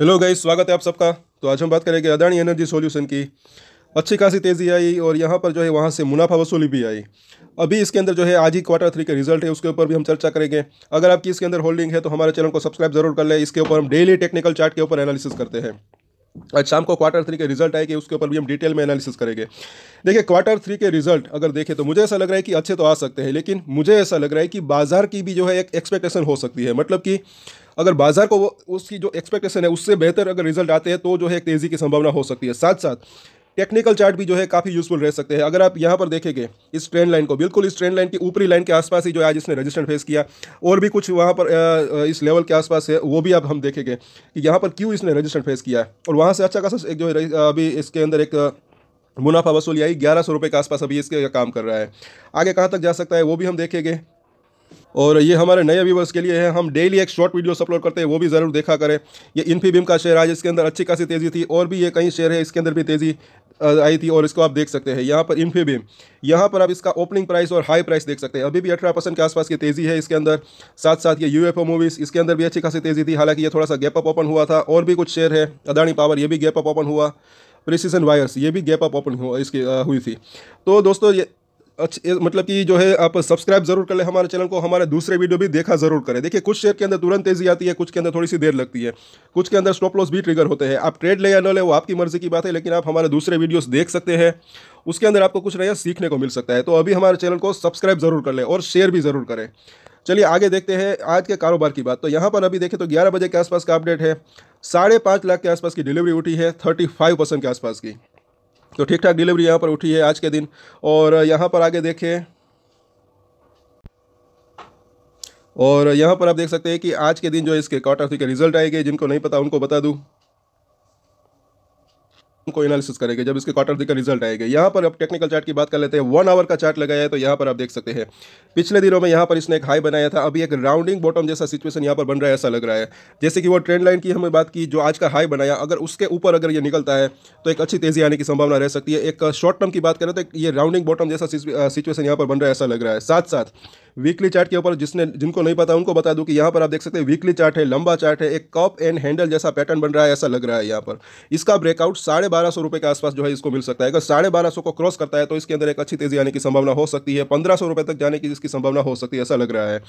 hello guys स्वागत है आप सबका तो आज हम बात करेंगे अदानी एनर्जी सॉल्यूशन की अच्छी खासी तेज़ी आई और यहाँ पर जो है वहाँ से मुनाफा वसूली भी आई अभी इसके अंदर जो है आज ही क्वार्टर थ्री के रिजल्ट है उसके ऊपर भी हम चर्चा करेंगे अगर आपकी इसके अंदर होल्डिंग है तो हमारे चैनल को सब्सक्राइब जरूर कर लें इसके ऊपर हम डेली टेक्निकल चार्ट के ऊपर एनालिसिस करते हैं आज शाम को क्वार्टर थ्री के रिजल्ट आएगी उसके ऊपर भी हम डिटेल में एनालिसिस करेंगे देखिए क्वार्टर थ्री के रिजल्ट अगर देखें तो मुझे ऐसा लग रहा है कि अच्छे तो आ सकते हैं लेकिन मुझे ऐसा लग रहा है कि बाजार की भी जो है एक एक्सपेक्टेशन हो सकती है मतलब कि अगर बाजार को उसकी जो एक्सपेक्टेशन है उससे बेहतर अगर रिजल्ट आते हैं तो जो है तेज़ी की संभावना हो सकती है साथ साथ टेक्निकल चार्ट भी जो है काफ़ी यूजफुल रह सकते हैं अगर आप यहाँ पर देखेंगे इस ट्रेंड लाइन को बिल्कुल इस ट्रेंड लाइन की ऊपरी लाइन के आसपास ही जो है आज इसने रजिस्टर फेस किया और भी कुछ वहाँ पर इस लेवल के आसपास है वो भी अब हम देखेंगे कि यहाँ पर क्यों इसने रजिस्टर फेस किया है और वहाँ से अच्छा खासा एक जो है अभी इसके अंदर एक मुनाफा वसूली आई ग्यारह सौ रुपये के आसपास अभी इसके काम कर रहा है आगे कहाँ तक जा सकता है वो भी हम देखेंगे और ये हमारे नए व्यूवर्स के लिए है हम डेली एक शॉर्ट वीडियोस अपलोड करते हैं वो भी ज़रूर देखा करें ये इन्फीबीम का शेयर आज इसके अंदर अच्छी खासी तेज़ी थी और भी ये कई शेयर है इसके अंदर भी तेज़ी आई थी और इसको आप देख सकते हैं यहाँ पर इन्फीबीम यहाँ पर आप इसका ओपनिंग प्राइस और हाई प्राइस देख सकते हैं अभी भी अठारह परसेंट के आसपास की तेज़ी है इसके अंदर साथ साथ ये यू मूवीज़ इसके अंदर भी अच्छी खासी तेज़ी थी हालांकि ये थोड़ा सा गैप अप ओपन हुआ था और भी कुछ शेयर है अदानी पावर ये भी गैप अप ओपन हुआ प्रिसीजन वायर्स ये भी गैप अप ओपन हुआ इसकी हुई थी तो दोस्तों ये अच्छा मतलब कि जो है आप सब्सक्राइब जरूर कर ले हमारे चैनल को हमारे दूसरे वीडियो भी देखा जरूर करें देखिए कुछ शेयर के अंदर तुरंत तेजी आती है कुछ के अंदर थोड़ी सी देर लगती है कुछ के अंदर स्टॉप लॉस भी ट्रिगर होते हैं आप ट्रेड ले या न ले वो आपकी मर्जी की बात है लेकिन आप हमारे दूसरे वीडियोज़ देख सकते हैं उसके अंदर आपको कुछ नया सीखने को मिल सकता है तो अभी हमारे चैनल को सब्सक्राइब जरूर कर लें और शेयर भी जरूर करें चलिए आगे देखते हैं आज के कारोबार की बात तो यहाँ पर अभी देखें तो 11 बजे के आसपास का अपडेट है साढ़े पाँच लाख के आसपास की डिलीवरी उठी है 35 परसेंट के आसपास की तो ठीक ठाक डिलीवरी यहाँ पर उठी है आज के दिन और यहाँ पर आगे देखें और यहाँ पर आप देख सकते हैं कि आज के दिन जो इसके क्वार्टर थ्री के रिजल्ट आएंगे जिनको नहीं पता उनको बता दूँ को एनालिसिस करेंगे जब इसके क्वार्टरली का रिजल्ट आएगा यहाँ पर अब टेक्निकल चार्ट की बात कर लेते हैं वन आवर का चार्ट लगाया है तो यहाँ पर आप देख सकते हैं पिछले दिनों में यहाँ पर इसने एक हाई बनाया था अभी एक राउंडिंग बॉटम जैसा सिचुएशन यहाँ पर बन रहा है ऐसा लग रहा है जैसे कि वो ट्रेंड लाइन की हमें बात की जो आज का हाई बनाया अगर उसके ऊपर अगर ये निकलता है तो एक अच्छी तेजी आने की संभावना रह सकती है एक शॉर्ट टर्म की बात करें तो ये राउंडिंग बॉटम जैसा सिचुएशन यहाँ पर बन रहा है ऐसा लग रहा है साथ साथ वीकली चार्ट के ऊपर जिसने जिनको नहीं पता उनको बता दूं कि यहाँ पर आप देख सकते हैं वीकली चार्ट है लंबा चार्ट है एक कप एंड हैंडल जैसा पैटर्न बन रहा है ऐसा लग रहा है यहाँ पर इसका ब्रेकआउट साढ़े बारह सौ रुपये के आसपास जो है इसको मिल सकता है अगर साढ़े बारह सौ को क्रॉस करता है तो इसके अंदर एक अच्छी तेजी आने की संभावना हो सकती है पंद्रह सौ रुपये तक जाने की इसकी संभावना हो सकती है ऐसा लग रहा है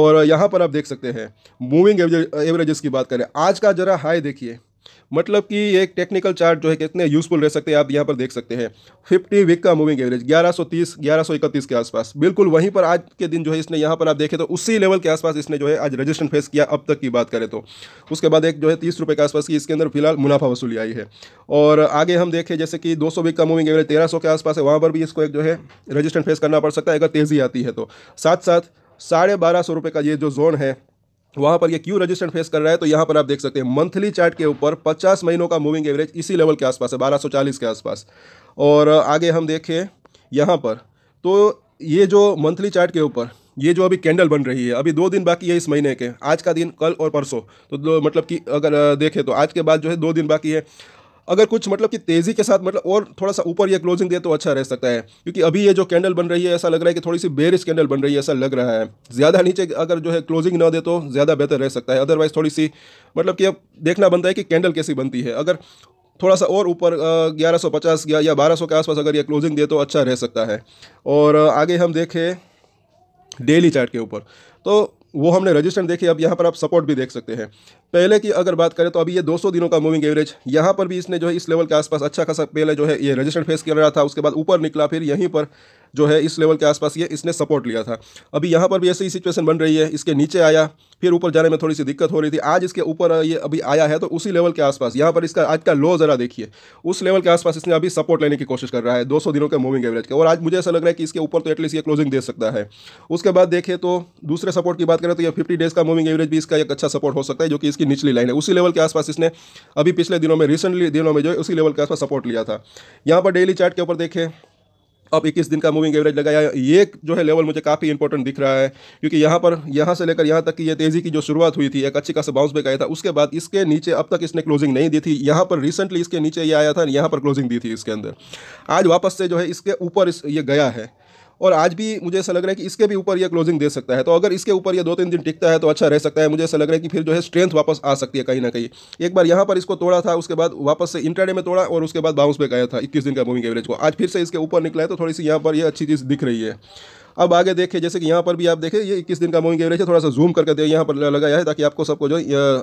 और यहाँ पर आप देख सकते हैं मूविंग एवरेजेस की बात करें आज का जरा हाई देखिए मतलब कि एक टेक्निकल चार्ट जो है कितने यूजफुल रह सकते हैं आप यहाँ पर देख सकते हैं फिफ्टी वीक का मूविंग एवरेज ग्यारह सौ तीस के आसपास बिल्कुल वहीं पर आज के दिन जो है इसने यहाँ पर आप देखें तो उसी लेवल के आसपास इसने जो है आज रजिस्ट्रेशन फेस किया अब तक की बात करें तो उसके बाद एक जो है तीस के आसपास की इसके अंदर फिलहाल मुनाफा वसूली आई है और आगे हम देखें जैसे कि दो वीक का मूविंग एवरेज तेरह के आसपास है वहाँ पर भी इसको एक जो है रजिस्ट्रेशन फेस करना पड़ सकता है अगर तेज़ी आती है तो साथ साथ साढ़े बारह सौ रुपये का ये जो जोन है वहाँ पर ये क्यों रजिस्टेंस फेस कर रहा है तो यहाँ पर आप देख सकते हैं मंथली चार्ट के ऊपर 50 महीनों का मूविंग एवरेज इसी लेवल के आसपास है 1240 के आसपास और आगे हम देखें यहाँ पर तो ये जो मंथली चार्ट के ऊपर ये जो अभी कैंडल बन रही है अभी दो दिन बाकी है इस महीने के आज का दिन कल और परसों तो मतलब कि अगर देखें तो आज के बाद जो है दो दिन बाकी है अगर कुछ मतलब कि तेज़ी के साथ मतलब और थोड़ा सा ऊपर ये क्लोजिंग दे तो अच्छा रह सकता है क्योंकि अभी ये जो कैंडल बन रही है ऐसा लग रहा है कि थोड़ी सी बेरिस कैंडल बन रही है ऐसा लग रहा है ज़्यादा नीचे अगर जो है क्लोजिंग ना दे तो ज़्यादा बेहतर रह सकता है अदरवाइज़ थोड़ी सी मतलब कि अब देखना बनता है कि कैंडल कैसी बनती है अगर थोड़ा सा और ऊपर 1150 या या 1200 के आसपास अगर ये क्लोजिंग दे तो अच्छा रह सकता है और आगे हम देखें डेली चार्ट के ऊपर तो वो हमने रजिस्टर देखी अब यहाँ पर आप सपोर्ट भी देख सकते हैं पहले की अगर बात करें तो अभी ये 200 दिनों का मूविंग एवरेज यहाँ पर भी इसने जो है इस लेवल के आसपास अच्छा खासा पहले जो है ये रजिस्टर फेस कर रहा था उसके बाद ऊपर निकला फिर यहीं पर जो है इस लेवल के आसपास ये इसने सपोर्ट लिया था अभी यहाँ पर भी ऐसी सिचुएशन बन रही है इसके नीचे आया फिर ऊपर जाने में थोड़ी सी दिक्कत हो रही थी आज इसके ऊपर ये अभी आया है तो उसी लेवल के आसपास यहाँ पर इसका आज का लो ज़रा देखिए उस लेवल के आसपास इसने अभी सपोर्ट लेने की कोशिश कर रहा है 200 दिनों के मूविंग एवरेज के और आज मुझे ऐसा लग रहा है कि इसके ऊपर तो एटलीस्ट ये क्लोजिंग दे सकता है उसके बाद देखें तो दूसरे सपोर्ट की बात करें तो यह फिफ्टी डेज का मूविंग एवरेज भी इसका एक अच्छा सपोर्ट हो सकता है जो कि इसकी निचली लाइन है उसी लेवल के आसपास इसने अभी पिछले दिनों में रिसेंटली दिनों में जो है उसी लेवल के आसपास सपोर्ट लिया था यहाँ पर डेली चार्ट के ऊपर देखें अब 21 दिन का मूविंग एवरेज लगाया ये जो है लेवल मुझे काफ़ी इंपॉर्टेंट दिख रहा है क्योंकि यहाँ पर यहाँ से लेकर यहाँ तक की ये तेज़ी की जो शुरुआत हुई थी एक अच्छी खासा बाउंस बैक आया था उसके बाद इसके नीचे अब तक इसने क्लोजिंग नहीं दी थी यहाँ पर रिसेंटली इसके नीचे ये आया था यहाँ पर क्लोजिंग दी थी इसके अंदर आज वापस से जो है इसके ऊपर इस ये गया है और आज भी मुझे ऐसा लग रहा है कि इसके भी ऊपर ये क्लोजिंग दे सकता है तो अगर इसके ऊपर ये दो तीन दिन टिकता है तो अच्छा रह सकता है मुझे ऐसा लग रहा है कि फिर जो है स्ट्रेंथ वापस आ सकती है कहीं ना कहीं एक बार यहाँ पर इसको तोड़ा था उसके बाद वापस से इंटरडे में तोड़ा और उसके बाद बाउंस में गया था इक्कीस दिन का मूविंग एवरेज को आज फिर से इसके ऊपर निकला है तो थोड़ी सी यहाँ पर ये अच्छी चीज़ दिख रही है अब आगे देखें जैसे कि यहाँ पर भी आप देखें ये इक्कीस दिन का मूविंग एवरेज है थोड़ा सा जूम करके दे यहाँ पर लगाया है ताकि आपको सबको जो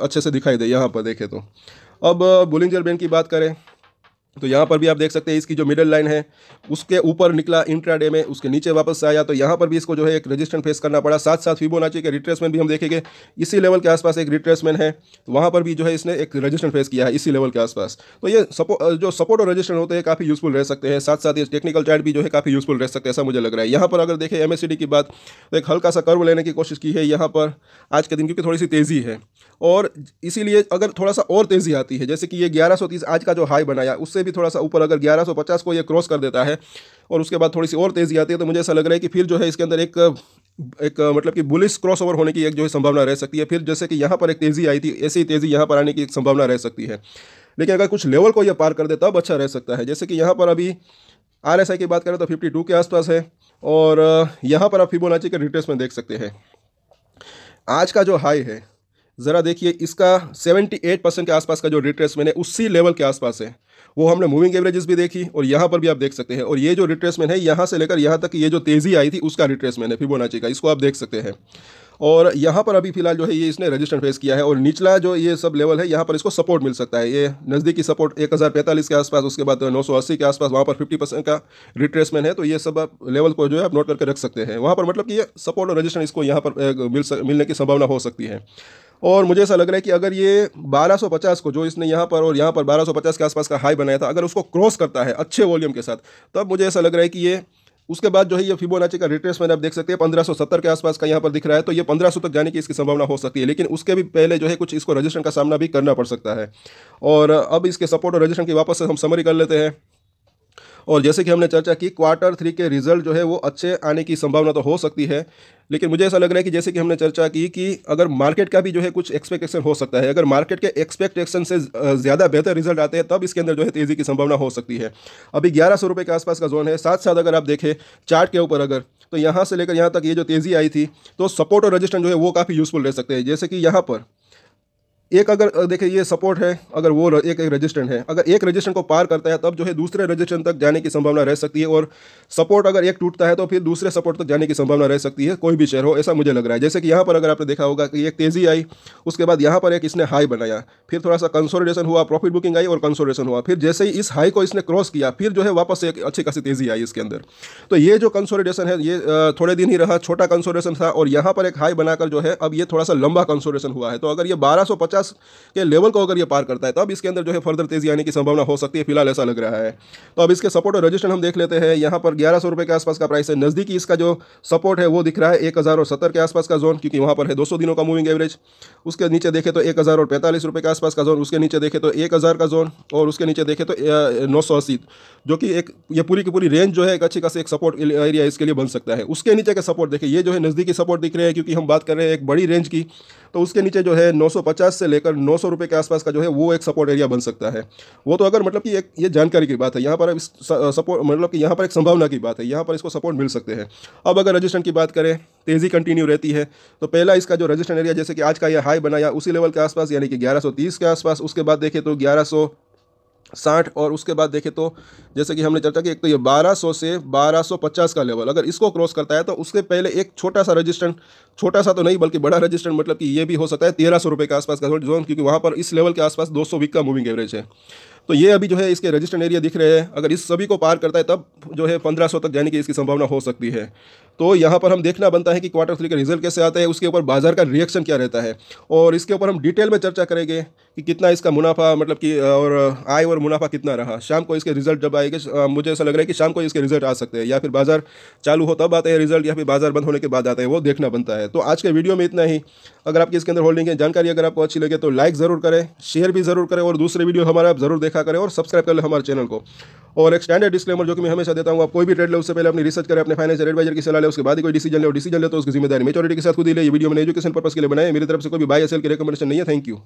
अच्छे से दिखाई दे यहाँ पर देखें तो अब बुलिंजर बैंक की बात करें तो यहाँ पर भी आप देख सकते हैं इसकी जो मिडिल लाइन है उसके ऊपर निकला इंट्राडे में उसके नीचे वापस आया तो यहाँ पर भी इसको जो है एक रजिस्टेंट फेस करना पड़ा साथ साथ नाची के रिट्रेसमेंट भी हम देखेंगे इसी लेवल के आसपास एक रिट्रेसमेंट है तो वहाँ पर भी जो है इसने एक रजिस्टेंट फेस किया है इसी लेवल के आसपास तो ये सपो जो सपोर्ट और रजिस्टेंट होते हैं काफ़ी यूजफुल रह सकते हैं साथ साथ ये टेक्निकल चार्ट भी जो है काफ़ी यूजफुल रह सकते हैं ऐसा मुझे लग रहा है यहाँ पर अगर देखें एम की बात तो एक हल्का सा कर्व लेने की कोशिश की है यहाँ पर आज के दिन क्योंकि थोड़ी सी तेज़ी है और इसीलिए अगर थोड़ा सा और तेज़ी आती है जैसे कि ये 1130 आज का जो हाई बनाया उससे भी थोड़ा सा ऊपर अगर 1150 को ये क्रॉस कर देता है और उसके बाद थोड़ी सी और तेज़ी आती है तो मुझे ऐसा लग रहा है कि फिर जो है इसके अंदर एक एक मतलब कि बुलिस क्रॉस ओवर होने की एक जो है संभावना रह सकती है फिर जैसे कि यहाँ पर एक तेज़ी आई थी ऐसी ही तेज़ी यहाँ पर आने की एक संभावना रह सकती है लेकिन अगर कुछ लेवल को ये पार कर दे तब अच्छा रह सकता है जैसे कि यहाँ पर अभी आर की बात करें तो फिफ्टी के आसपास है और यहाँ पर आप फिबोनाची के डिटेल्स में देख सकते हैं आज का जो हाई है ज़रा देखिए इसका 78 परसेंट के आसपास का जो रिट्रेसमेंट है उसी लेवल के आसपास है वो हमने मूविंग एवरेजेस भी देखी और यहाँ पर भी आप देख सकते हैं और ये जो रिट्रेसमेंट है यहाँ से लेकर यहाँ तक ये जो तेज़ी आई थी उसका रिट्रेसमेंट है फिबोनाची का इसको आप देख सकते हैं और यहाँ पर अभी फिलहाल जो है ये इसने रजिस्टर फेस किया है और निचला जो ये सब लेवल है यहाँ पर इसको सपोर्ट मिल सकता है ये नज़दीकी सपोर्ट एक हज़ार पैंतालीस के आसपास उसके बाद नौ सौ अस्सी के आसपास वहाँ पर फिफ्टी परसेंट का रिट्रेसमेंट है तो ये सब आप लेवल को जो है आप नोट करके रख सकते हैं वहाँ पर मतलब कि ये सपोर्ट और रजिस्टर इसको यहाँ पर मिल मिलने की संभावना हो सकती है और मुझे ऐसा लग रहा है कि अगर ये 1250 को जो इसने यहाँ पर और यहाँ पर 1250 के आसपास का हाई बनाया था अगर उसको क्रॉस करता है अच्छे वॉल्यूम के साथ तब मुझे ऐसा लग रहा है कि ये उसके बाद जो है ये फिबोनाची का मैंने आप देख सकते हैं 1570 के आसपास का यहाँ पर दिख रहा है तो ये 1500 तक जाने की इसकी संभावना हो सकती है लेकिन उसके भी पहले जो है कुछ इसको रजिस्ट्रेशन का सामना भी करना पड़ सकता है और अब इसके सपोर्ट और रजिस्ट्रेशन की वापस से हम समरी कर लेते हैं और जैसे कि हमने चर्चा की क्वार्टर थ्री के रिजल्ट जो है वो अच्छे आने की संभावना तो हो सकती है लेकिन मुझे ऐसा लग रहा है कि जैसे कि हमने चर्चा की कि अगर मार्केट का भी जो है कुछ एक्सपेक्टेशन हो सकता है अगर मार्केट के एक्सपेक्टेशन से ज़्यादा बेहतर रिजल्ट आते हैं तब इसके अंदर जो है तेज़ी की संभावना हो सकती है अभी ग्यारह सौ के आसपास का जोन है साथ साथ अगर आप देखें चार्ट के ऊपर अगर तो यहाँ से लेकर यहाँ तक ये जो तेज़ी आई थी तो सपोर्ट और रजिस्टर जो है वो काफ़ी यूज़फुल रह सकते हैं जैसे कि यहाँ पर एक अगर देखिए ये सपोर्ट है अगर वो एक एक रजिस्टेंट है अगर एक रजिस्टेंट को पार करता है तब जो है दूसरे रजिस्टेंट तक जाने की संभावना रह सकती है और सपोर्ट अगर एक टूटता है तो फिर दूसरे सपोर्ट तक जाने की संभावना रह सकती है कोई भी शेयर हो ऐसा मुझे लग रहा है जैसे कि यहाँ पर अगर आपने देखा होगा कि एक तेज़ी आई उसके बाद यहाँ पर एक इसने हाई बनाया फिर थोड़ा सा कंसोलिडेशन हुआ प्रॉफिट बुकिंग आई और कंसोलिडेशन हुआ फिर जैसे ही इस हाई को इसने क्रॉस किया फिर जो है वापस एक अच्छी खासी तेज़ी आई इसके अंदर तो ये जो कंसोलिडेशन है ये थोड़े दिन ही रहा छोटा कंसोलिडेशन था और यहाँ पर एक हाई बनाकर जो है अब ये थोड़ा सा लंबा कंसोलिडेशन हुआ है तो अगर ये बारह पचास के लेवल को अगर ये पार करता है तो अब इसके अंदर जो है फर्दर तेजी आने की संभावना हो सकती है फिलहाल ऐसा लग रहा है तो अब इसके सपोर्ट और रजिस्टर हम देख लेते हैं यहाँ पर ग्यारह सौ के आसपास का प्राइस है नज़दीकी इसका जो सपोर्ट है वो दिख रहा है एक हज़ार और सत्तर के आसपास का जोन क्योंकि वहाँ पर है दो सौ दिनों का मूविंग एवरेज उसके नीचे देखे तो एक हज़ार और पैंतालीस रुपये के आसपास का जोन उसके नीचे देखे तो एक हज़ार का जोन और उसके नीचे देखे तो नौ सौ अस्सी जो कि एक ये पूरी की पूरी रेंज जो है एक अच्छी खासी एक सपोर्ट एरिया इसके लिए बन सकता है उसके नीचे का सपोर्ट देखिए ये जो है नज़दीकी सपोर्ट दिख रहे हैं क्योंकि हम बात कर रहे हैं एक बड़ी रेंज की तो उसके नीचे जो है नौ से लेकर नौ सौ रुपये के आसपास का जो है वो एक सपोर्ट एरिया बन सकता है वो तो अगर मतलब कि एक ये जानकारी की बात है यहाँ पर सपोर्ट मतलब कि यहाँ पर एक संभावना की बात है यहाँ पर इसको सपोर्ट मिल सकते हैं अब अगर रजिस्ट्रेंट की बात करें तेज़ी कंटिन्यू रहती है तो पहला इसका जो रजिस्ट्रेंट एरिया जैसे कि आज का यह हाई बनाया उसी लेवल के आसपास यानी कि ग्यारह के आसपास उसके बाद देखें तो ग्यारह साठ और उसके बाद देखें तो जैसे कि हमने चर्चा की एक तो ये 1200 से 1250 का लेवल अगर इसको क्रॉस करता है तो उसके पहले एक छोटा सा रजिस्टेंट छोटा सा तो नहीं बल्कि बड़ा रजिस्टेंट मतलब कि ये भी हो सकता है तेरह सौ रुपये के आसपास का जोन क्योंकि वहाँ पर इस लेवल के आसपास दो सौ वीक का मूविंग एवरेज है तो ये अभी जो है इसके रजिस्टर्ड एरिया दिख रहे हैं अगर इस सभी को पार करता है तब जो है पंद्रह सौ तक जाने की इसकी संभावना हो सकती है तो यहाँ पर हम देखना बनता है कि क्वार्टर थ्री का रिजल्ट कैसे आता है उसके ऊपर बाजार का रिएक्शन क्या रहता है और इसके ऊपर हम डिटेल में चर्चा करेंगे कि कितना इसका मुनाफा मतलब कि और आय और मुनाफा कितना रहा शाम को इसके रिजल्ट जब आएंगे मुझे ऐसा लग रहा है कि शाम को इसके रिजल्ट आ सकते हैं या फिर बाजार चालू हो तब आते हैं रिजल्ट या फिर बाजार बंद होने के बाद आते हैं वो देखना बनता है तो आज के वीडियो में इतना ही अगर आपकी इसके अंदर होल्डिंग है जानकारी अगर आपको अच्छी लगे तो लाइक ज़रूर करें शेयर भी ज़रूर करें और दूसरे वीडियो हमारे आप ज़रूर देखा करें और सब्सक्राइब कर ले हमारे चैनल को और एक स्टैंडर्ड डिस्क्लेमर जो कि मैं हमेशा देता हूँ आप कोई भी ट्रेड ले उससे पहले अपनी रिसर्च करें अपने फाइनेंशियल एडवाइजर की सलाह ले उसके बाद ही कोई डिसीजन ले और डिसीजन ले तो उसकी जिम्मेदारी मेचोरिटी के साथ खुद ही ले वीडियो मैंने एजुकेशन पर्पस के लिए बनाए मेरी तरफ से कोई भी एस की रिकमेंडेशन नहीं है थैंक यू